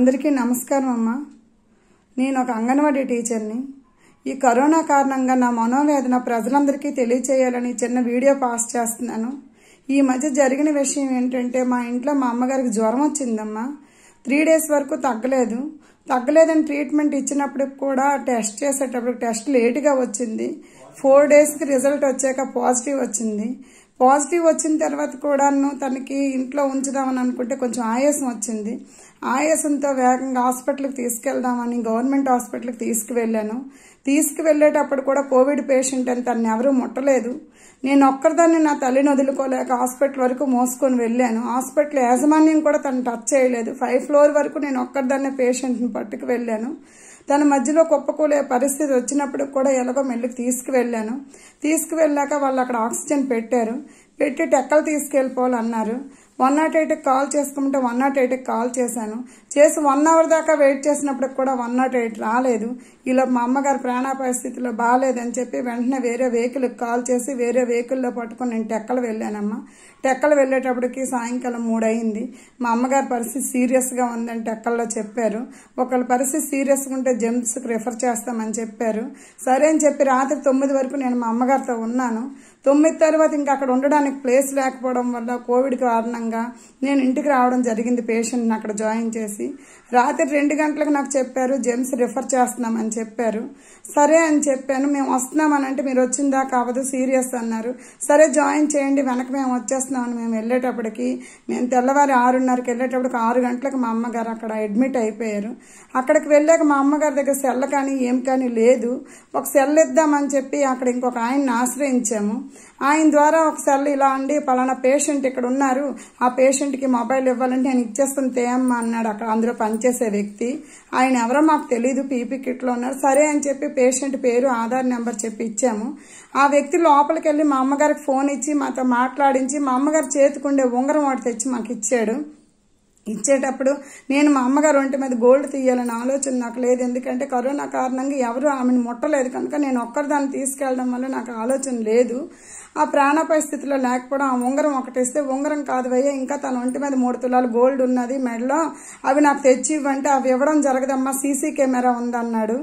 అందరికీ నమస్కారం అమ్మ నేను ఒక అంగన్వాడీ టీచర్ని ఈ కరోనా కారణంగా నా మనోవేదన ప్రజలందరికీ తెలియచేయాలని చిన్న వీడియో పాస్ చేస్తున్నాను ఈ మధ్య జరిగిన విషయం ఏంటంటే మా ఇంట్లో మా అమ్మగారికి జ్వరం వచ్చిందమ్మా త్రీ డేస్ వరకు తగ్గలేదు తగ్గలేదని ట్రీట్మెంట్ ఇచ్చినప్పటికి కూడా టెస్ట్ చేసేటప్పుడు టెస్ట్ లేటుగా వచ్చింది ఫోర్ డేస్కి రిజల్ట్ వచ్చాక పాజిటివ్ వచ్చింది పాజిటివ్ వచ్చిన తర్వాత కూడాను తనకి ఇంట్లో ఉంచుదామని అనుకుంటే కొంచెం ఆయాసం వచ్చింది ఆయాసంతో వేగంగా హాస్పిటల్కి తీసుకెళ్దామని గవర్నమెంట్ హాస్పిటల్కి తీసుకువెళ్ళాను తీసుకువెళ్ళేటప్పుడు కూడా కోవిడ్ పేషెంట్ అని తను ఎవరూ ముట్టలేదు నేను ఒక్కరిదాన్ని నా తల్లిని వదులుకోలేక హాస్పిటల్ వరకు మోసుకొని వెళ్ళాను హాస్పిటల్ యాజమాన్యం కూడా తను టచ్ చేయలేదు ఫైవ్ ఫ్లోర్ వరకు నేను ఒక్కరిదాన్నే పేషెంట్ని పట్టుకు వెళ్ళాను దాని మధ్యలో కుప్పకూలే పరిస్థితి వచ్చినప్పుడు కూడా ఎలాగో మెల్లికి తీసుకువెళ్ళాను తీసుకువెళ్ళాక వాళ్ళు అక్కడ ఆక్సిజన్ పెట్టారు పెట్టి టెక్కలు తీసుకెళ్ళిపోవాలన్నారు వన్ నాట్ ఎయిట్కి కాల్ చేసుకుంటే వన్ నాట్ ఎయిట్కి కాల్ చేశాను చేసి వన్ అవర్ దాకా వెయిట్ చేసినప్పటికి కూడా వన్ నాట్ ఎయిట్ రాలేదు ఇలా మా అమ్మగారు ప్రాణ పరిస్థితిలో బాగాలేదని చెప్పి వెంటనే వేరే వెహికల్కి కాల్ చేసి వేరే వెహికల్లో పట్టుకుని నేను టెక్కలు వెళ్ళానమ్మా టెక్కలు వెళ్ళేటప్పటికి సాయంకాలం మూడయింది మా అమ్మగారి పరిస్థితి సీరియస్గా ఉందని టెక్కల్లో చెప్పారు ఒకళ్ళ పరిస్థితి సీరియస్గా ఉంటే జెమ్స్కి రిఫర్ చేస్తామని చెప్పారు సరే అని చెప్పి రాత్రి తొమ్మిది వరకు నేను మా అమ్మగారితో ఉన్నాను తొమ్మిది తర్వాత ఇంకా అక్కడ ఉండడానికి ప్లేస్ లేకపోవడం వల్ల కోవిడ్ కారణంగా నేను ఇంటికి రావడం జరిగింది పేషెంట్ని అక్కడ జాయిన్ చేసి రాత్రి రెండు గంటలకు నాకు చెప్పారు జెమ్స్ రిఫర్ చేస్తున్నామని చెప్పారు సరే అని చెప్పాను మేము వస్తున్నామని అంటే మీరు వచ్చిందా కావదు సీరియస్ అన్నారు సరే జాయిన్ చేయండి వెనక మేము వచ్చేస్తున్నామని మేము వెళ్ళేటప్పటికి మేము తెల్లవారి ఆరున్నరకి వెళ్ళేటప్పటికి ఆరు గంటలకు మా అమ్మగారు అక్కడ అడ్మిట్ అయిపోయారు అక్కడికి వెళ్ళాక మా అమ్మగారి దగ్గర సెల్ కానీ ఏం కానీ లేదు ఒక సెల్ ఇద్దామని చెప్పి అక్కడ ఇంకొక ఆయన్ని ఆశ్రయించాము ఆయన ద్వారా ఒకసారి ఇలా అండి పలానా పేషెంట్ ఇక్కడ ఉన్నారు ఆ పేషెంట్కి మొబైల్ ఇవ్వాలంటే ఆయన ఇచ్చేస్తాను తేయమ్మ అన్నాడు అక్కడ అందులో పనిచేసే వ్యక్తి ఆయన ఎవరో మాకు తెలీదు పీపీ కిట్లో ఉన్నారు సరే అని చెప్పి పేషెంట్ పేరు ఆధార్ నెంబర్ చెప్పి ఇచ్చాము ఆ వ్యక్తి లోపలికి వెళ్ళి మా అమ్మగారికి ఫోన్ ఇచ్చి మాతో మాట్లాడించి మా అమ్మగారు చేతికుండే ఉంగరం వాటి తెచ్చి మాకు ఇచ్చాడు ఇచ్చేటప్పుడు నేను మా అమ్మగారు ఒంటి మీద గోల్డ్ తీయాలని ఆలోచన నాకు లేదు ఎందుకంటే కరోనా కారణంగా ఎవరు ఆమెను ముట్టలేదు కనుక నేను ఒక్కరిదాన్ని తీసుకెళ్ళడం వల్ల నాకు ఆలోచన లేదు ఆ ప్రాణాపాయ స్థితిలో లేకపోవడం ఆ ఉంగరం ఒకటిస్తే ఉంగరం కాదు వయ్యా ఇంకా తన ఒంటి మీద మూడు తులాలు గోల్డ్ ఉన్నది మెడలో అవి నాకు తెచ్చి ఇవ్వంటే అవి ఇవ్వడం జరగదమ్మా సీసీ కెమెరా ఉందన్నాడు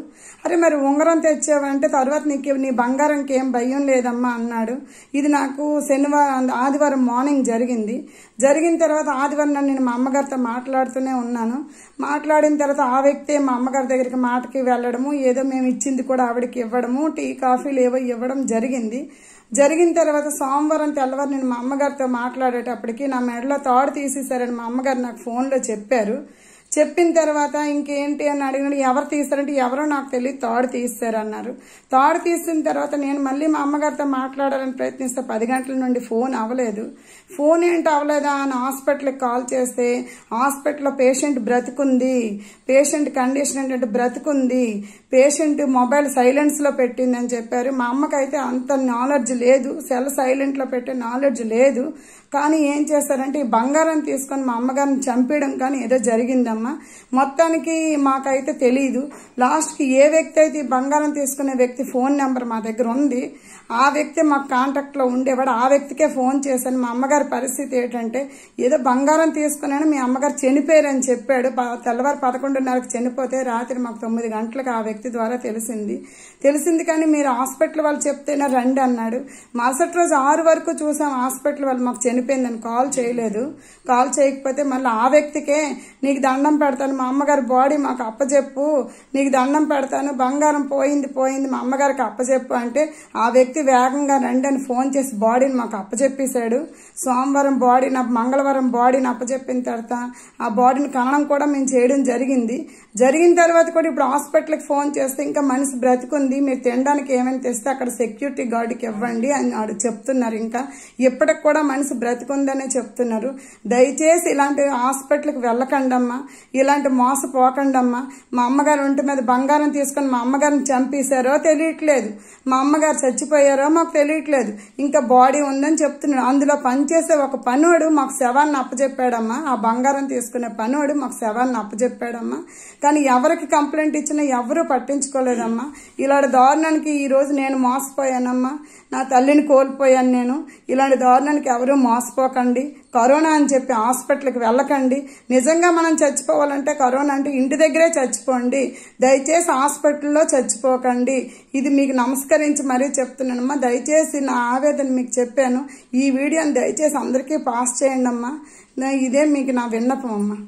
అరే మరి ఉంగరం తెచ్చావంటే తర్వాత నీకు నీ బంగారంకి ఏం భయం లేదమ్మా అన్నాడు ఇది నాకు శనివారం ఆదివారం మార్నింగ్ జరిగింది జరిగిన తర్వాత ఆదివారం నేను మా అమ్మగారితో మాట్లాడుతూనే ఉన్నాను మాట్లాడిన తర్వాత ఆ వ్యక్తి మా అమ్మగారి దగ్గరికి మాటకి వెళ్ళడము ఏదో మేము ఇచ్చింది కూడా ఆవిడకి ఇవ్వడము టీ కాఫీలు ఏవో ఇవ్వడం జరిగింది జరిగిన తర్వాత సోమవారం తెల్లవారు నేను మా అమ్మగారితో మాట్లాడేటప్పటికి నా మెడలో తాడు తీసేశారని మా అమ్మగారు నాకు ఫోన్లో చెప్పారు చెప్పిన తర్వాత ఇంకేంటి అని అడిగినాడు ఎవరు తీస్తారంటే ఎవరో నాకు తెలియదు తాడు తీస్తారన్నారు తాడు తీసిన తర్వాత నేను మళ్ళీ మా అమ్మగారితో మాట్లాడాలని ప్రయత్నిస్తే పది గంటల నుండి ఫోన్ అవ్వలేదు ఫోన్ ఏంటి అవ్వలేదా అని హాస్పిటల్కి కాల్ చేస్తే హాస్పిటల్లో పేషెంట్ బ్రతుకుంది పేషెంట్ కండిషన్ ఏంటంటే బ్రతుకుంది పేషెంట్ మొబైల్ సైలెన్స్లో పెట్టిందని చెప్పారు మా అమ్మకైతే అంత నాలెడ్జ్ లేదు సెల్ సైలెంట్లో పెట్టే నాలెడ్జ్ లేదు కానీ ఏం చేస్తారంటే ఈ బంగారం తీసుకొని మా అమ్మగారిని చంపేయడం కానీ ఏదో జరిగిందమ్మా మొత్తానికి మాకైతే తెలియదు లాస్ట్కి ఏ వ్యక్తి అయితే ఈ బంగారం తీసుకునే వ్యక్తి ఫోన్ నెంబర్ మా దగ్గర ఉంది ఆ వ్యక్తి మాకు కాంటాక్ట్లో ఉండేవాడు ఆ వ్యక్తికే ఫోన్ చేశాను మా అమ్మగారి పరిస్థితి ఏంటంటే ఏదో బంగారం తీసుకున్నాను మీ అమ్మగారు చనిపోయారని చెప్పాడు తెల్లవారు పదకొండున్నరకు చనిపోతే రాత్రి మాకు తొమ్మిది గంటలకు ఆ వ్యక్తి ద్వారా తెలిసింది తెలిసింది కానీ మీరు హాస్పిటల్ వాళ్ళు చెప్తేనే రండి అన్నాడు మరుసటి రోజు ఆరు వరకు చూసాం హాస్పిటల్ వాళ్ళు మాకు చనిపోయిందని కాల్ చేయలేదు కాల్ చేయకపోతే మళ్ళీ ఆ వ్యక్తికే నీకు దండం పెడతాను మా అమ్మగారి బాడీ మాకు అప్పచెప్పు నీకు దండం పెడతాను బంగారం పోయింది పోయింది మా అమ్మగారికి అప్పచెప్పు అంటే ఆ వ్యక్తి వేగంగా రండి అని ఫోన్ చేసి బాడీని మాకు అప్పచెప్పేశాడు సోమవారం బాడీ నా మంగళవారం బాడీని అప్పచెప్పిన తర్వాత ఆ బాడీని కనడం కూడా మేము చేయడం జరిగింది జరిగిన తర్వాత కూడా ఇప్పుడు హాస్పిటల్కి ఫోన్ చేస్తే ఇంకా మనిషి బ్రతుకుంది మీరు తినడానికి ఏమైనా తెస్తే అక్కడ సెక్యూరిటీ గార్డుకి ఇవ్వండి అని చెప్తున్నారు ఇంకా ఇప్పటికి కూడా మనిషి బ్రతికుందనే చెప్తున్నారు దయచేసి ఇలాంటి హాస్పిటల్కి వెళ్ళకండమ్మా ఇలాంటి మోసపోకండమ్మా మా అమ్మగారు ఒంటి మీద బంగారం తీసుకొని మా అమ్మగారిని చంపేశారో తెలియట్లేదు మా అమ్మగారు చచ్చిపోయారో మాకు తెలియట్లేదు ఇంకా బాడీ ఉందని చెప్తున్నాడు అందులో పనిచేసే ఒక పనుడు మాకు శవాన్ని అప్పచెప్పాడమ్మా ఆ బంగారం తీసుకునే పనుడు మాకు శవాన్ని అప్పచెప్పాడమ్మా కానీ ఎవరికి కంప్లైంట్ ఇచ్చినా ఎవరూ పట్టించుకోలేదమ్మా ఇలాంటి దారుణానికి ఈరోజు నేను మోసపోయానమ్మా నా తల్లిని కోల్పోయాను నేను ఇలాంటి దారుణానికి ఎవరూ మోస మోసపోకండి కరోనా అని చెప్పి హాస్పిటల్కి వెళ్ళకండి నిజంగా మనం చచ్చిపోవాలంటే కరోనా అంటే ఇంటి దగ్గరే చచ్చిపోండి దయచేసి హాస్పిటల్లో చచ్చిపోకండి ఇది మీకు నమస్కరించి మరీ చెప్తున్నానమ్మా దయచేసి నా ఆవేదన మీకు చెప్పాను ఈ వీడియోని దయచేసి అందరికీ పాస్ చేయండి అమ్మా ఇదే మీకు నా విన్నపం అమ్మా